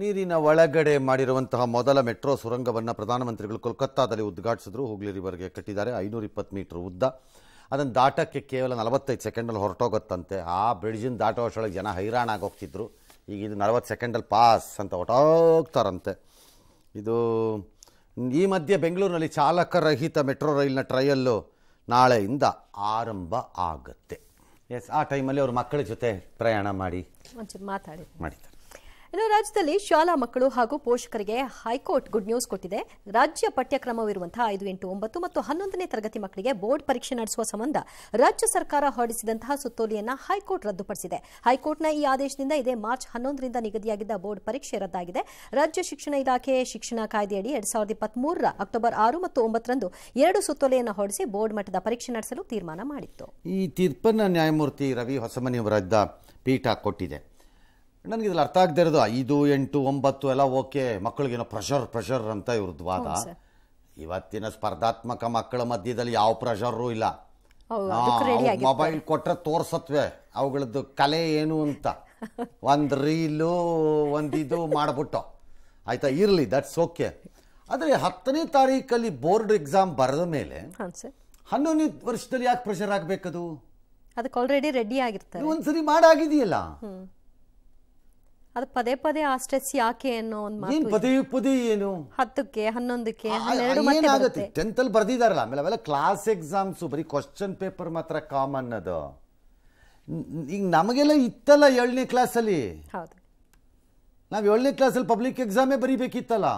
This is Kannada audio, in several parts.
ನೀರಿನ ಒಳಗಡೆ ಮಾಡಿರುವಂತಹ ಮೊದಲ ಮೆಟ್ರೋ ಸುರಂಗವನ್ನು ಪ್ರಧಾನಮಂತ್ರಿಗಳು ಕೋಲ್ಕತ್ತಾದಲ್ಲಿ ಉದ್ಘಾಟಿಸಿದ್ರು ಹುಗ್ಲಿ ರಿವರ್ಗೆ ಕಟ್ಟಿದ್ದಾರೆ ಐನೂರ ಇಪ್ಪತ್ತು ಮೀಟರ್ ಉದ್ದ ಅದನ್ನು ದಾಟಕ್ಕೆ ಕೇವಲ ನಲವತ್ತೈದು ಸೆಕೆಂಡಲ್ಲಿ ಹೊರಟೋಗುತ್ತಂತೆ ಆ ಬ್ರಿಡ್ಜಿನ ದಾಟೋಷ್ಟೊಳಗೆ ಜನ ಹೈರಾಣ ಆಗೋಗ್ತಿದ್ರು ಈಗ ಇದು ನಲವತ್ತು ಸೆಕೆಂಡಲ್ಲಿ ಪಾಸ್ ಅಂತ ಹೊಟ್ಟೋಗ್ತಾರಂತೆ ಇದು ಈ ಮಧ್ಯೆ ಬೆಂಗಳೂರಿನಲ್ಲಿ ಚಾಲಕರಹಿತ ಮೆಟ್ರೋ ರೈಲಿನ ಟ್ರಯಲ್ಲು ನಾಳೆಯಿಂದ ಆರಂಭ ಆಗುತ್ತೆ ಎಸ್ ಆ ಟೈಮಲ್ಲಿ ಅವ್ರ ಮಕ್ಕಳ ಜೊತೆ ಪ್ರಯಾಣ ಮಾಡಿ ಮಾತಾಡಿ ಮಾಡಿದ್ದಾರೆ ಇನ್ನು ರಾಜ್ಯದಲ್ಲಿ ಶಾಲಾ ಮಕ್ಕಳು ಹಾಗೂ ಪೋಷಕರಿಗೆ ಹೈಕೋರ್ಟ್ ಗುಡ್ ನ್ಯೂಸ್ ಕೊಟ್ಟಿದೆ ರಾಜ್ಯ ಪಠ್ಯಕ್ರಮವಿರುವಂತಹ ಐದು ಎಂಟು ಒಂಬತ್ತು ಮತ್ತು ಹನ್ನೊಂದನೇ ತರಗತಿ ಮಕ್ಕಳಿಗೆ ಬೋರ್ಡ್ ಪರೀಕ್ಷೆ ನಡೆಸುವ ಸಂಬಂಧ ರಾಜ್ಯ ಸರ್ಕಾರ ಹೊರಡಿಸಿದಂತಹ ಸುತ್ತೋಲೆಯನ್ನು ಹೈಕೋರ್ಟ್ ರದ್ದುಪಡಿಸಿದೆ ಹೈಕೋರ್ಟ್ನ ಈ ಆದೇಶದಿಂದ ಇದೇ ಮಾರ್ಚ್ ಹನ್ನೊಂದರಿಂದ ನಿಗದಿಯಾಗಿದ್ದ ಬೋರ್ಡ್ ಪರೀಕ್ಷೆ ರದ್ದಾಗಿದೆ ರಾಜ್ಯ ಶಿಕ್ಷಣ ಇಲಾಖೆ ಶಿಕ್ಷಣ ಕಾಯ್ದೆಯಡಿ ಎರಡ್ ಸಾವಿರದ ಇಪ್ಪತ್ಮೂರರ ಅಕ್ಟೋಬರ್ ಆರು ಮತ್ತು ಒಂಬತ್ತರಂದು ಎರಡು ಸುತ್ತೋಲೆಯನ್ನು ಹೊರಡಿಸಿ ಬೋರ್ಡ್ ಮಟ್ಟದ ಪರೀಕ್ಷೆ ನಡೆಸಲು ತೀರ್ಮಾನ ಮಾಡಿತ್ತು ಈ ತೀರ್ಪನ್ನು ನ್ಯಾಯಮೂರ್ತಿ ರವಿ ಹೊಸಮನಿ ಪೀಠ ಕೊಟ್ಟಿದೆ ನನಗೆ ಇದ್ರಲ್ಲಿ ಅರ್ಥ ಆಗದೆ ಇರೋದು ಐದು ಎಂಟು ಒಂಬತ್ತು ಎಲ್ಲ ಓಕೆ ಮಕ್ಕಳಿಗೇನೋ ಪ್ರೆಷರ್ ಪ್ರೆಷರ್ ಅಂತ ಇವ್ರದ್ದು ವಾದ ಇವತ್ತಿನ ಸ್ಪರ್ಧಾತ್ಮಕ ಮಕ್ಕಳ ಮಧ್ಯದಲ್ಲಿ ಯಾವ ಪ್ರೆಷರು ಇಲ್ಲ ಮೊಬೈಲ್ ಕೊಟ್ಟರೆ ತೋರ್ಸತ್ವೆ ಅವುಗಳದ್ದು ಕಲೆ ಏನು ಅಂತ ಒಂದು ರೀಲು ಒಂದಿದು ಮಾಡಿಬಿಟ್ಟು ಆಯ್ತಾ ಇರಲಿ ದಟ್ಸ್ ಓಕೆ ಆದರೆ ಹತ್ತನೇ ತಾರೀಕಲ್ಲಿ ಬೋರ್ಡ್ ಎಕ್ಸಾಮ್ ಬರೆದ ಮೇಲೆ ಹನ್ನೊಂದನೇ ವರ್ಷದಲ್ಲಿ ಯಾಕೆ ಪ್ರೆಷರ್ ಆಗಬೇಕದು ಅದಕ್ಕೆ ಆಲ್ರೆಡಿ ರೆಡಿ ಆಗಿರ್ತಾರೆ ಒಂದ್ಸರಿ ಮಾಡಾಗಿದೆಯಲ್ಲ ಅದು ಪದೇ ಪದೇ ಆ ಸ್ಟ್ರೆಸ್ ಯಾಕೆ ಅನ್ನೋ ಒಂದು ಮಾತು ಪದೇ ಪದೇ ಏನು ಹತ್ತಕ್ಕೆ ಹನ್ನೊಂದಕ್ಕೆ ಹನ್ನೆರಡು ಏನಾಗುತ್ತೆ ಟೆಂತ್ ಅಲ್ಲಿ ಬರ್ದಿದಾರಲ್ಲ ಆಮೇಲೆ ಅವೆಲ್ಲ ಕ್ಲಾಸ್ ಎಕ್ಸಾಮ್ಸ್ ಬರಿ ಕ್ವಶನ್ ಪೇಪರ್ ಮಾತ್ರ ಕಾಮನ್ ಅದು ಈಗ ನಮಗೆಲ್ಲ ಇತ್ತಲ್ಲ ಏಳನೇ ಕ್ಲಾಸಲ್ಲಿ ಹೌದು ನಾವು ಏಳನೇ ಕ್ಲಾಸಲ್ಲಿ ಪಬ್ಲಿಕ್ ಎಕ್ಸಾಮೇ ಬರೀಬೇಕಿತ್ತಲ್ಲ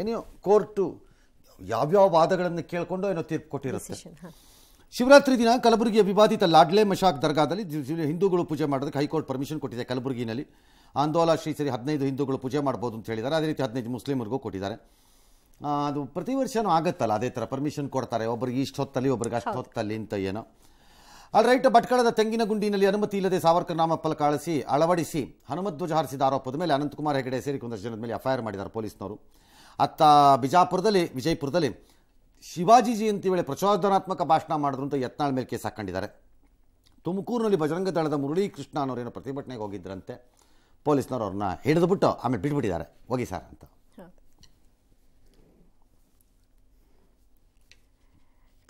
ಏನೋ ಕೋರ್ಟು ಯಾವ್ಯಾವ ವಾದಗಳನ್ನು ಕೇಳ್ಕೊಂಡು ಏನೋ ತೀರ್ಪು ಕೊಟ್ಟಿರುತ್ತೆ ಶಿವರಾತ್ರಿ ದಿನ ಕಲಬುರಗಿಯ ವಿವಾದಿತ ಲಾಡ್ಲೆ ಮಶಾಕ್ ದರ್ಗಾದಲ್ಲಿ ಹಿಂದೂಗಳು ಪೂಜೆ ಮಾಡೋದಕ್ಕೆ ಹೈಕೋರ್ಟ್ ಪರ್ಮಿಷನ್ ಕೊಟ್ಟಿದೆ ಕಲಬುರಗಿನಲ್ಲಿ ಆಂದೋಲ ಶ್ರೀ ಸರಿ ಹದಿನೈದು ಹಿಂದೂಗಳು ಪೂಜೆ ಮಾಡ್ಬೋದು ಅಂತ ಹೇಳಿದ್ದಾರೆ ಅದೇ ರೀತಿ ಹದಿನೈದು ಮುಸ್ಲಿಮರಿಗೂ ಕೊಟ್ಟಿದ್ದಾರೆ ಅದು ಪ್ರತಿ ವರ್ಷವೂ ಆಗುತ್ತಲ್ಲ ಅದೇ ಥರ ಪರ್ಮಿಷನ್ ಕೊಡ್ತಾರೆ ಒಬ್ಬರಿಗೆ ಇಷ್ಟು ಹೊತ್ತಲ್ಲಿ ಒಬ್ರಿಗೆ ಅಷ್ಟು ಹೊತ್ತಲ್ಲಿ ಅಂತ ಏನೋ ಆಲ್ ರೈಟ್ ಭಟ್ಕಳದ ತೆಂಗಿನ ಗುಂಡಿನಲ್ಲಿ ಅನುಮತಿ ಇಲ್ಲದೆ ಸಾವರ್ಕರ್ ನಾಮ ಫಲಕಾಳಿಸಿ ಅಳವಡಿಸಿ ಧ್ವಜ ಹಾರಿಸಿದ ಆರೋಪದ ಮೇಲೆ ಅನಂತಕುಮಾರ್ ಹೆಗಡೆ ಸೇರಿ ಒಂದಷ್ಟು ಜನದ ಮೇಲೆ ಎಫ್ಐಆರ್ ಮಾಡಿದ್ದಾರೆ ಪೊಲೀಸ್ನವರು ಅತ್ತ ಬಿಜಾಪುರದಲ್ಲಿ ವಿಜಯಪುರದಲ್ಲಿ ಶಿವಾಜಿ ಜಯಂತಿ ವೇಳೆ ಪ್ರಚೋದನಾತ್ಮಕ ಭಾಷಣ ಮಾಡಿದ್ರು ಅಂತ ಯತ್ನಾಳ್ ಮೇಲೆ ಕೇಸ್ ಹಾಕೊಂಡಿದ್ದಾರೆ ತುಮಕೂರಿನಲ್ಲಿ ಬಜರಂಗ ದಳದ ಮುರಳೀಕೃಷ್ಣ ಅನ್ನೋರೇನೋ ಪ್ರತಿಭಟನೆಗೆ ಹೋಗಿದ್ದರಂತೆ ಪೊಲೀಸ್ನವ್ರು ಅವ್ರನ್ನ ಹಿಡಿದುಬಿಟ್ಟು ಆಮೇಲೆ ಬಿಟ್ಬಿಟ್ಟಿದ್ದಾರೆ ಹೋಗಿ ಸರ್ ಅಂತ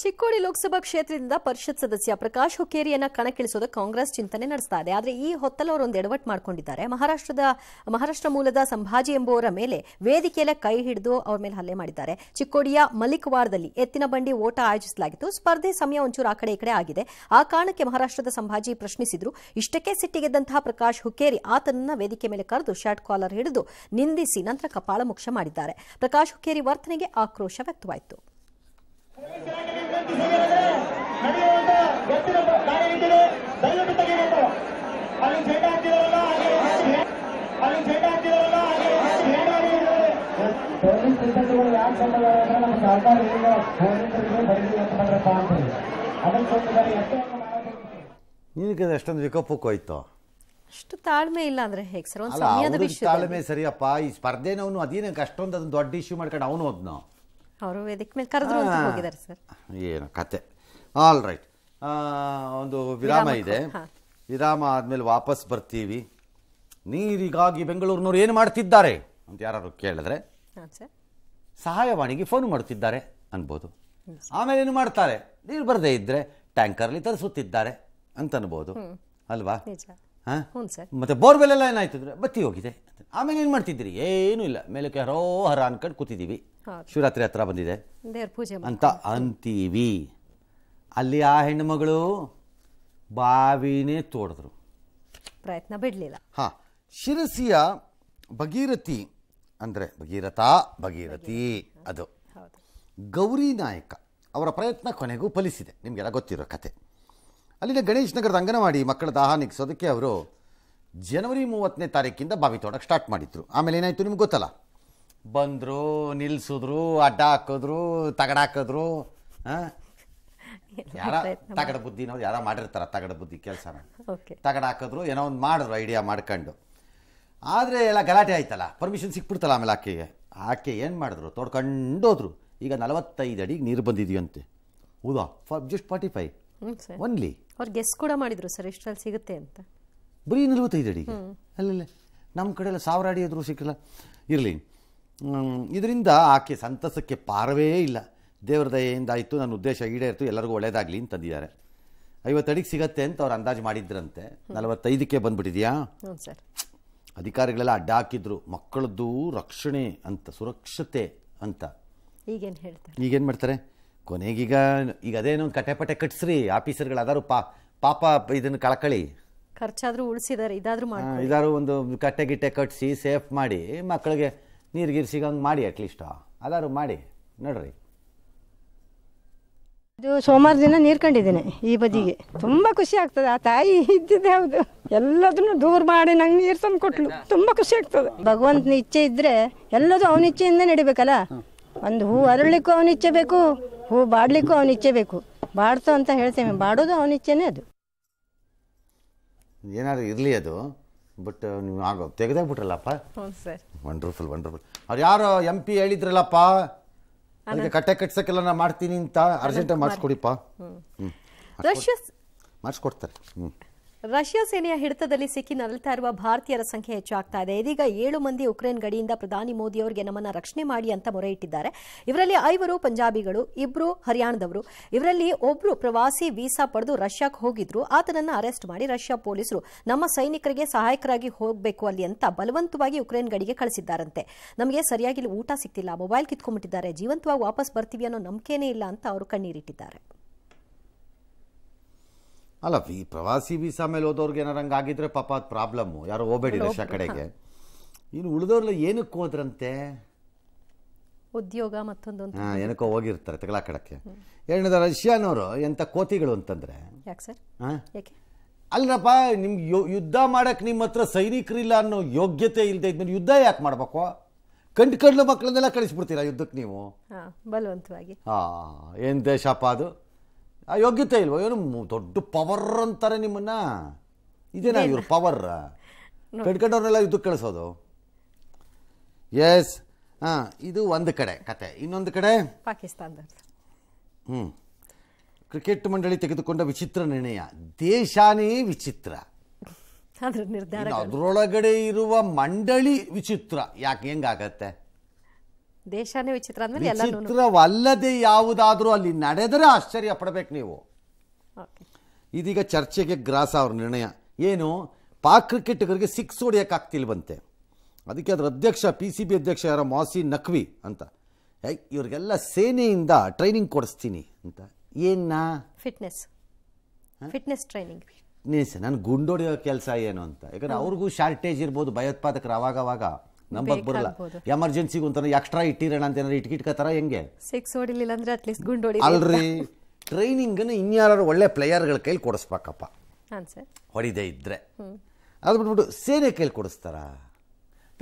ಚಿಕ್ಕೋಡಿ ಲೋಕಸಭಾ ಕ್ಷೇತ್ರದಿಂದ ಪರಿಷತ್ ಸದಸ್ಯ ಪ್ರಕಾಶ್ ಹುಕ್ಕೇರಿಯನ್ನ ಕಣಕ್ಕಿಳಿಸುವುದು ಕಾಂಗ್ರೆಸ್ ಚಿಂತನೆ ನಡೆಸ್ತಾ ಇದೆ ಆದರೆ ಈ ಹೊತ್ತಲ್ಲಿ ಅವರೊಂದು ಎಡವಟ್ಟು ಮಾಡಿಕೊಂಡಿದ್ದಾರೆ ಮಹಾರಾಷ್ಟ್ರದ ಮಹಾರಾಷ್ಟ್ರ ಮೂಲದ ಸಂಭಾಜಿ ಎಂಬುವರ ಮೇಲೆ ವೇದಿಕೆಯಲ್ಲೇ ಕೈ ಹಿಡಿದು ಅವರ ಮೇಲೆ ಹಲ್ಲೆ ಮಾಡಿದ್ದಾರೆ ಚಿಕ್ಕೋಡಿಯ ಮಲಿಕ್ವಾರದಲ್ಲಿ ಎತ್ತಿನ ಬಂಡಿ ಓಟ ಆಯೋಜಿಸಲಾಗಿತ್ತು ಸ್ಪರ್ಧೆ ಸಮಯ ಒಂಚೂರು ಆ ಕಡೆ ಈ ಕಡೆ ಆಗಿದೆ ಆ ಕಾರಣಕ್ಕೆ ಮಹಾರಾಷ್ಟ್ರದ ಸಂಭಾಜಿ ಪ್ರಶ್ನಿಸಿದ್ರು ಇಷ್ಟಕ್ಕೆ ಸಿಟ್ಟಿಗೆದ್ದಂತಹ ಪ್ರಕಾಶ್ ಹುಕ್ಕೇರಿ ಆತನನ್ನ ವೇದಿಕೆ ಮೇಲೆ ಕರೆದು ಶಾರ್ಟ್ ಕಾಲರ್ ಹಿಡಿದು ನಿಂದಿಸಿ ನಂತರ ಕಪಾಳ ಮುಕ್ಷ ಮಾಡಿದ್ದಾರೆ ಪ್ರಕಾಶ್ ಹುಕ್ಕೇರಿ ವರ್ತನೆಗೆ ಆಕ್ರೋಶ ವ್ಯಕ್ತವಾಯಿತು ನಡೆಯುವಂತ ಅಷ್ಟೊಂದು ವಿಕೋಪಕ್ಕೂ ಹೋಯ್ತು ಅಷ್ಟು ತಾಳ್ಮೆ ಇಲ್ಲ ಅಂದ್ರೆ ಹೇಗೆ ಸರ್ ತಾಳ್ಮೆ ಸರಿಯಪ್ಪ ಈ ಸ್ಪರ್ಧೆನವನು ಅದೇನಕ್ಕೆ ಅಷ್ಟೊಂದು ದೊಡ್ಡ ಇಶ್ಯೂ ಮಾಡ್ಕೊಂಡು ಅವನು ಹೋದ್ನು ಅವರು ಮೇಲೆ ಕರೆದ್ರು ಅಂತ ಹೋಗಿದ್ದಾರೆ ಸರ್ ಏನು ಕತೆ ಆಲ್ ರೈಟ್ ಒಂದು ವಿರಾಮ ಇದೆ ವಿರಾಮ ಆದಮೇಲೆ ವಾಪಸ್ ಬರ್ತೀವಿ ನೀರಿಗಾಗಿ ಬೆಂಗಳೂರಿನವ್ರು ಏನು ಮಾಡ್ತಿದ್ದಾರೆ ಅಂತ ಯಾರು ಕೇಳಿದ್ರೆ ಸಹಾಯವಾಣಿಗೆ ಫೋನ್ ಮಾಡ್ತಿದ್ದಾರೆ ಅನ್ಬೋದು ಆಮೇಲೆ ಏನು ಮಾಡ್ತಾರೆ ನೀರು ಬರದೇ ಇದ್ದರೆ ಅಲ್ಲಿ ತರಿಸುತ್ತಿದ್ದಾರೆ ಅಂತ ಅನ್ಬೋದು ಅಲ್ವಾ ಮತ್ತೆ ಸರ್ ಬೋರ್ವೆಲ್ ಎಲ್ಲ ಬತ್ತಿ ಹೋಗಿದೆ ಆಮೇಲೆ ಏನ್ ಮಾಡ್ತಿದ್ರಿ ಏನೂ ಇಲ್ಲ ಮೇಲಕ್ಕೆ ಹರೋ ಹರ ಅನ್ಕೊಂಡು ಕೂತಿದ್ದೀವಿ ಶಿವರಾತ್ರಿ ಹತ್ರ ಬಂದಿದೆ ಪೂಜೆ ಅಂತ ಅಂತೀವಿ ಅಲ್ಲಿ ಆ ಮಗಳು ಬಾವಿನೇ ತೋಡಿದ್ರು ಪ್ರಯತ್ನ ಬಿಡಲಿಲ್ಲ ಹಾಂ ಶಿರಸಿಯ ಭಗೀರಥಿ ಅಂದ್ರೆ ಭಗೀರಥ ಭಗೀರಥಿ ಅದು ಗೌರಿ ನಾಯಕ ಅವರ ಪ್ರಯತ್ನ ಕೊನೆಗೂ ಫಲಿಸಿದೆ ನಿಮಗೆಲ್ಲ ಗೊತ್ತಿರೋ ಕತೆ ಅಲ್ಲಿಂದ ಗಣೇಶ್ ನಗರದ ಅಂಗನವಾಡಿ ಮಕ್ಕಳ ದಾಹ ನಿಗ್ಸೋದಕ್ಕೆ ಅವರು ಜನವರಿ ಮೂವತ್ತನೇ ತಾರೀಕಿಂದ ಬಾವಿ ತೋಡಕ್ಕೆ ಸ್ಟಾರ್ಟ್ ಮಾಡಿದ್ರು ಆಮೇಲೆ ಏನಾಯಿತು ನಿಮ್ಗೆ ಗೊತ್ತಲ್ಲ ಬಂದರು ನಿಲ್ಲಿಸಿದ್ರು ಅಡ್ಡ ಹಾಕಿದ್ರು ತಗಡಾಕಿದ್ರು ಹಾಂ ಯಾರ ತಗಡ ಬುದ್ಧಿನವ್ರು ಯಾರ ಮಾಡಿರ್ತಾರ ತಗಡ ಬುದ್ಧಿ ಕೆಲಸನ ತಗಡ ಹಾಕಿದ್ರು ಏನೋ ಒಂದು ಮಾಡಿದ್ರು ಐಡಿಯಾ ಮಾಡ್ಕೊಂಡು ಆದರೆ ಎಲ್ಲ ಗಲಾಟೆ ಆಯ್ತಲ್ಲ ಪರ್ಮಿಷನ್ ಸಿಕ್ಬಿಡ್ತಲ್ಲ ಆಮೇಲೆ ಆಕೆಗೆ ಆಕೆ ಏನು ಮಾಡಿದ್ರು ತೋಡ್ಕೊಂಡೋದ್ರು ಈಗ ನಲವತ್ತೈದು ಅಡಿಗೆ ನೀರು ಬಂದಿದೆಯಂತೆ ಹೌದಾ for just forty five only ಅವ್ರು ಗೆಸ್ ಕೂಡ ಮಾಡಿದ್ರು ಸರ್ ಎಷ್ಟರಲ್ಲಿ ಸಿಗುತ್ತೆ ಅಂತ ಬರೀ ನಲ್ವತ್ತೈದು ಅಡಿಗೆ ಅಲ್ಲಲ್ಲೇ ನಮ್ಮ ಎಲ್ಲ ಸಾವಿರ ಅಡಿ ಆದರೂ ಸಿಕ್ಕಿಲ್ಲ ಇರಲಿ ಇದರಿಂದ ಆಕೆ ಸಂತಸಕ್ಕೆ ಪಾರವೇ ಇಲ್ಲ ದೇವರ ದಯೆಯಿಂದ ಆಯಿತು ನನ್ನ ಉದ್ದೇಶ ಈಡೇರಿತು ಎಲ್ಲರಿಗೂ ಒಳ್ಳೇದಾಗಲಿ ಅಂತಂದಿದ್ದಾರೆ ಐವತ್ತು ಅಡಿಗೆ ಸಿಗತ್ತೆ ಅಂತ ಅವ್ರು ಅಂದಾಜು ಮಾಡಿದ್ರಂತೆ ನಲವತ್ತೈದಕ್ಕೆ ಬಂದ್ಬಿಟ್ಟಿದ್ಯಾ ಸರ್ ಅಧಿಕಾರಿಗಳೆಲ್ಲ ಅಡ್ಡ ಹಾಕಿದ್ರು ಮಕ್ಕಳದ್ದು ರಕ್ಷಣೆ ಅಂತ ಸುರಕ್ಷತೆ ಅಂತ ಈಗೇನು ಹೇಳ್ತಾರೆ ಈಗೇನು ಮಾಡ್ತಾರೆ ಕೊನೆಗೀಗ ಈಗ ಕಟೆ ಪಟೆ ಕಟ್ಸ್ರಿ ಆಫೀಸರ್ಗಳು ಅದಾರು ಪಾ ಪಾಪ ಇದನ್ನು ಕಳಕಳಿ ಖರ್ಚಾದ್ರೂ ಉಳಿಸಿದಾರೆ ಇದಾದ್ರೂ ಮಾಡಿ ಇದಾದ್ರು ಒಂದು ಕಟ್ಟೆ ಗಿಟ್ಟೆ ಕಟ್ಟಿಸಿ ಸೇಫ್ ಮಾಡಿ ಮಕ್ಕಳಿಗೆ ನೀರು ಗೀರ್ ಸಿಗಂಗೆ ಮಾಡಿ ಅಟ್ಲೀಸ್ಟ್ ಅದಾದ್ರು ಮಾಡಿ ನೋಡ್ರಿ ಇದು ಸೋಮವಾರ ದಿನ ನೀರು ಕಂಡಿದ್ದೇನೆ ಈ ಬದಿಗೆ ತುಂಬ ಖುಷಿ ಆಗ್ತದೆ ಆ ತಾಯಿ ಇದ್ದಿದ್ದೆ ಹೌದು ಎಲ್ಲದನ್ನು ದೂರ ಮಾಡಿ ನಂಗೆ ನೀರು ತಂದು ಕೊಟ್ಲು ತುಂಬ ಖುಷಿ ಆಗ್ತದೆ ಭಗವಂತನ ಇಚ್ಛೆ ಇದ್ರೆ ಎಲ್ಲದೂ ಅವನ ಇಚ್ಛೆಯಿಂದ ನಡಿಬೇಕಲ್ಲ ಒಂದು ಹೂ ಅರಳಿಕ್ಕೂ ಅವನ ಇಚ್ಛೆ ಬೇಕು ಹೂ ಬಾಡ್ಲಿಕ್ಕೂ ಅವನ ಇಚ್ಛೆ ಬೇಕು ಬಾಡ್ತು ಅಂತ ಹೇಳ್ತೇವೆ ಬಾಡೋದು ಅವನ ಇಚ್ಛೆನೇ ಅದು ಏನಾದ್ರು ಇರಲಿ ಅದು ಬಟ್ ನೀವು ಆಗೋ ಬಿಟ್ರಲ್ಲಪ್ಪ ಸರ್ ವಂಡರ್ಫುಲ್ ವಂಡರ್ಫುಲ್ ಅವ್ರು ಯಾರು ಎಂ ಪಿ ಹೇಳಿದ್ರಲ್ಲಪ್ಪ ಅದಕ್ಕೆ ಕಟ್ಟೆ ಕಟ್ಸಕ್ಕೆಲ್ಲ ನಾ ಮಾಡ್ತೀನಿ ಅಂತ ಅರ್ಜೆಂಟಾಗಿ ಮಾಡಿಸ್ಕೊಡಿಪ್ಪ ಹ್ಞೂ ಮಾಡಿಸ್ಕೊಡ್ತಾರೆ ಹ್ಞೂ ರಷ್ಯಾ ಸೇನೆಯ ಹಿಡಿತದಲ್ಲಿ ಸಿಕ್ಕಿ ನರಳುತ್ತಾ ಇರುವ ಭಾರತೀಯರ ಸಂಖ್ಯೆ ಹೆಚ್ಚಾಗ್ತಾ ಇದೆ ಇದೀಗ ಏಳು ಮಂದಿ ಉಕ್ರೇನ್ ಗಡಿಯಿಂದ ಪ್ರಧಾನಿ ಮೋದಿ ಅವರಿಗೆ ನಮ್ಮನ್ನ ರಕ್ಷಣೆ ಮಾಡಿ ಅಂತ ಮೊರೆ ಇಟ್ಟಿದ್ದಾರೆ ಇವರಲ್ಲಿ ಐವರು ಪಂಜಾಬಿಗಳು ಇಬ್ರು ಹರಿಯಾಣದವರು ಇವರಲ್ಲಿ ಒಬ್ರು ಪ್ರವಾಸಿ ವೀಸಾ ಪಡೆದು ರಷ್ಯಾಕ್ಕೆ ಹೋಗಿದ್ರು ಆತನನ್ನ ಅರೆಸ್ಟ್ ಮಾಡಿ ರಷ್ಯಾ ಪೊಲೀಸರು ನಮ್ಮ ಸೈನಿಕರಿಗೆ ಸಹಾಯಕರಾಗಿ ಹೋಗಬೇಕು ಅಲ್ಲಿ ಅಂತ ಬಲವಂತವಾಗಿ ಉಕ್ರೇನ್ ಗಡಿಗೆ ಕಳಿಸಿದ್ದಾರಂತೆ ನಮಗೆ ಸರಿಯಾಗಿ ಊಟ ಸಿಕ್ತಿಲ್ಲ ಮೊಬೈಲ್ ಕಿತ್ಕೊಂಡ್ಬಿಟ್ಟಿದ್ದಾರೆ ಜೀವಂತವಾಗಿ ವಾಪಸ್ ಬರ್ತೀವಿ ಅನ್ನೋ ನಂಬಿಕೆನೇ ಇಲ್ಲ ಅಂತ ಅವರು ಕಣ್ಣೀರಿಟ್ಟಿದ್ದಾರೆ ಅಲ್ಲ ಈ ಪ್ರವಾಸಿ ವೀಸಾ ಮೇಲೆ ಹೋದವ್ರಿಗೆ ಏನಾರು ಆಗಿದ್ರೆ ಪಾಪ ಅದು ಪ್ರಾಬ್ಲಮ್ಮು ಯಾರು ಹೋಗ್ಬೇಡಿ ರಷ್ಯಾ ಕಡೆಗೆ ಇನ್ನು ಉಳಿದವ್ರಲ್ಲ ಏನಕ್ಕೆ ಹೋದ್ರಂತೆ ಉದ್ಯೋಗ ಮತ್ತೊಂದು ಹಾಂ ಏನಕ್ಕೋ ಹೋಗಿರ್ತಾರೆ ತಗಳ ಕಡಕ್ಕೆ ಹೇಳಿದ ರಷ್ಯಾನವರು ಎಂಥ ಕೋತಿಗಳು ಅಂತಂದರೆ ಯಾಕೆ ಸರ್ ಹಾಂ ಅಲ್ಲಪ್ಪ ನಿಮ್ಗೆ ಯುದ್ಧ ಮಾಡಕ್ಕೆ ನಿಮ್ಮ ಹತ್ರ ಸೈನಿಕರಿಲ್ಲ ಅನ್ನೋ ಯೋಗ್ಯತೆ ಇಲ್ಲದೆ ಇದ್ಮೇಲೆ ಯುದ್ಧ ಯಾಕೆ ಮಾಡಬೇಕು ಕಂಡು ಕಂಡ್ಲು ಮಕ್ಕಳನ್ನೆಲ್ಲ ಕಳಿಸ್ಬಿಡ್ತೀರಾ ಯುದ್ಧಕ್ಕೆ ನೀವು ಬಲವಂತವಾಗಿ ಹಾಂ ಏನು ದೇಶಪ್ಪ ಅದು ಆ ಯೋಗ್ಯತೆ ಇಲ್ವಾ ಏನು ದೊಡ್ಡ ಪವರ್ ಅಂತಾರೆ ನಿಮ್ಮನ್ನ ಇದೇನ ಇವ್ರ ಪವರ್ ಕಟ್ಕೊಂಡವ್ರನ್ನೆಲ್ಲ ಇದಕ್ಕೆ ಕಳಿಸೋದು ಎಸ್ ಹಾಂ ಇದು ಒಂದು ಕಡೆ ಕತೆ ಇನ್ನೊಂದು ಕಡೆ ಪಾಕಿಸ್ತಾನ ಹ್ಞೂ ಕ್ರಿಕೆಟ್ ಮಂಡಳಿ ತೆಗೆದುಕೊಂಡ ವಿಚಿತ್ರ ನಿರ್ಣಯ ದೇಶಾನೇ ವಿಚಿತ್ರ ಅದರೊಳಗಡೆ ಇರುವ ಮಂಡಳಿ ವಿಚಿತ್ರ ಯಾಕೆ ಹೆಂಗಾಗತ್ತೆ ದೇಶನೇ ವಿಚಿತ್ರ ಅಂದ್ರೆ ಚಿತ್ರವಲ್ಲದೆ ಯಾವುದಾದ್ರೂ ಅಲ್ಲಿ ನಡೆದರೆ ಆಶ್ಚರ್ಯ ಪಡಬೇಕು ನೀವು ಇದೀಗ ಚರ್ಚೆಗೆ ಗ್ರಾಸ ಅವ್ರ ನಿರ್ಣಯ ಏನು ಪಾಕ್ ಕ್ರಿಕೆಟ್ಗರಿಗೆ ಸಿಕ್ಸ್ ಹೊಡಿಯೋಕ್ಕಾಗ್ತಿಲ್ವಂತೆ ಅದಕ್ಕೆ ಅದರ ಅಧ್ಯಕ್ಷ ಪಿ ಸಿ ಬಿ ಅಧ್ಯಕ್ಷ ಯಾರ ಮಾಸಿ ನಕ್ವಿ ಅಂತ ಇವ್ರಿಗೆಲ್ಲ ಸೇನೆಯಿಂದ ಟ್ರೈನಿಂಗ್ ಕೊಡಿಸ್ತೀನಿ ಅಂತ ಏನಾ ಫಿಟ್ನೆಸ್ ಫಿಟ್ನೆಸ್ ಟ್ರೈನಿಂಗ್ ಫಿಟ್ನೆಸ್ ನಾನು ಗುಂಡೊಡೆಯೋ ಕೆಲಸ ಏನು ಅಂತ ಯಾಕಂದರೆ ಅವ್ರಿಗೂ ಶಾರ್ಟೇಜ್ ಇರ್ಬೋದು ಭಯೋತ್ಪಾದಕರು ಅವಾಗವಾಗ ನಂಬಕ್ ಬರಲ್ಲ ಎಮರ್ಜೆನ್ಸಿಗೆ ಒಂಥರ ಎಕ್ಸ್ಟ್ರಾ ಇಟ್ಟಿರೋಣ ಅಂತ ಏನಾರು ತರ ಹೆಂಗೆ ಸಿಕ್ಸ್ ಹೊಡಿಲಿಲ್ಲ ಅಂದ್ರೆ ಅಟ್ಲೀಸ್ಟ್ ಗುಂಡ್ ಹೊಡಿ ಅಲ್ರಿ ಅನ್ನು ಇನ್ಯಾರು ಒಳ್ಳೆ ಪ್ಲೇಯರ್ಗಳ ಕೈಲಿ ಕೊಡಿಸ್ಬೇಕಪ್ಪ ಹೊಡಿದೇ ಇದ್ರೆ ಅದು ಬಿಟ್ಬಿಟ್ಟು ಸೇನೆ ಕೈಲಿ ಕೊಡಿಸ್ತಾರ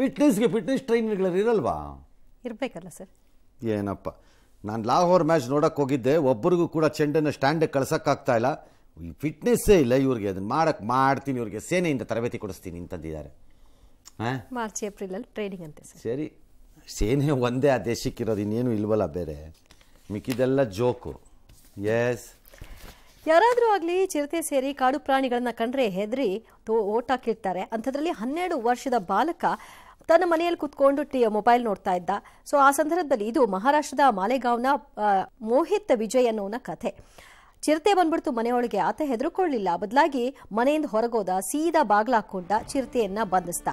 ಫಿಟ್ನೆಸ್ಗೆ ಫಿಟ್ನೆಸ್ ಟ್ರೈನರ್ಗಳು ಇರಲ್ವಾ ಇರಬೇಕಲ್ಲ ಸರ್ ಏನಪ್ಪ ನಾನು ಲಾಹೋರ್ ಮ್ಯಾಚ್ ನೋಡಕ್ಕೆ ಹೋಗಿದ್ದೆ ಒಬ್ಬರಿಗೂ ಕೂಡ ಚೆಂಡನ್ನು ಸ್ಟ್ಯಾಂಡಿಗೆ ಕಳ್ಸೋಕ್ಕಾಗ್ತಾ ಇಲ್ಲ ಫಿಟ್ನೆಸ್ಸೇ ಇಲ್ಲ ಇವ್ರಿಗೆ ಅದನ್ನ ಮಾಡಕ್ಕೆ ಮಾಡ್ತೀನಿ ಇವ್ರಿಗೆ ಸೇನೆಯಿಂದ ತರಬೇತಿ ಕೊಡಿಸ್ತೀನಿ ಅಂತಂದಿದ್ದಾರೆ ಮಾರ್ಚ್ ಏಪ್ರಿಲಲ್ಲಿ ಟ್ರೇಡಿಂಗ್ ಅಂತ ಸರ್ ಸರಿ ಸೇನೆ ಒಂದೇ ಆ ದೇಶಕ್ಕಿರೋದು ಇನ್ನೇನು ಇಲ್ವಲ್ಲ ಬೇರೆ ಮಿಕ್ಕಿದೆಲ್ಲ ಜೋಕು ಎಸ್ ಯಾರಾದರೂ ಆಗಲಿ ಚಿರತೆ ಸೇರಿ ಕಾಡು ಪ್ರಾಣಿಗಳನ್ನ ಕಂಡ್ರೆ ಹೆದರಿ ಓಟ್ ಹಾಕಿರ್ತಾರೆ ಅಂಥದ್ರಲ್ಲಿ ಹನ್ನೆರಡು ವರ್ಷದ ಬಾಲಕ ತನ್ನ ಮನೆಯಲ್ಲಿ ಕುತ್ಕೊಂಡು ಟಿ ಮೊಬೈಲ್ ನೋಡ್ತಾ ಇದ್ದ ಸೊ ಆ ಸಂದರ್ಭದಲ್ಲಿ ಇದು ಮಹಾರಾಷ್ಟ್ರದ ಮಾಲೆಗಾಂವ್ನ ಮೋಹಿತ್ ವಿಜಯ್ ಅನ್ನೋನ ಕಥೆ ಚಿರತೆ ಬಂದ್ಬಿಡ್ತು ಮನೆಯೊಳಗೆ ಆತ ಹೆದರ್ಕೊಳ್ಳಿಲ್ಲ ಬದಲಾಗಿ ಮನೆಯಿಂದ ಹೊರಗೋದ ಸೀದಾ ಹಾಕೊಂಡ ಚಿರತೆಯನ್ನ ಬಂಧಿಸ್ತ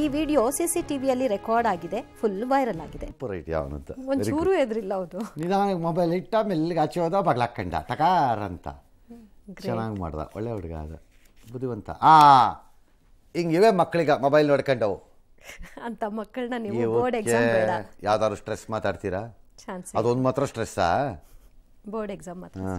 ಈ ವಿಡಿಯೋ ಸಿಸಿ ಟಿವಿಯಲ್ಲಿ ರೆಕಾರ್ಡ್ ಆಗಿದೆ ಫುಲ್ ವೈರಲ್ ಆಗಿದೆ ಒಂಚೂರು ಎದ್ರಿಲ್ಲ ಅವರು ನಿಧಾನಕ್ಕೆ ಮೊಬೈಲ್ ಇಟ್ಟ ಮೆಲ್ಲಿಗೆ ಆಚೆ ಹೋದ ತಕಾರ ಅಂತ ಚೆನ್ನಾಗಿ ಮಾಡ್ದ ಒಳ್ಳೆ ಹುಡುಗ ಅದ ಬುದ್ಧಿವಂತ ಆ ಇವೇ ಮಕ್ಕಳಿಗ ಮೊಬೈಲ್ ನೋಡ್ಕೊಂಡವು ಅಂತ ಮಕ್ಕಳನ್ನ ನೀವು ಬೋರ್ಡ್ ಎಕ್ಸಾಮ್ ಬೇಡ ಯಾವ್ದಾದ್ರು ಸ್ಟ್ರೆಸ್ ಮಾತಾಡ್ತೀರಾ ಚಾನ್ಸ್ ಅದೊಂದು ಮಾತ್ರ ಸ್ಟ್ರೆಸ್ಸಾ ಬೋರ್ಡ್ ಎಕ್ಸಾಮ್ ಮಾತ್ರ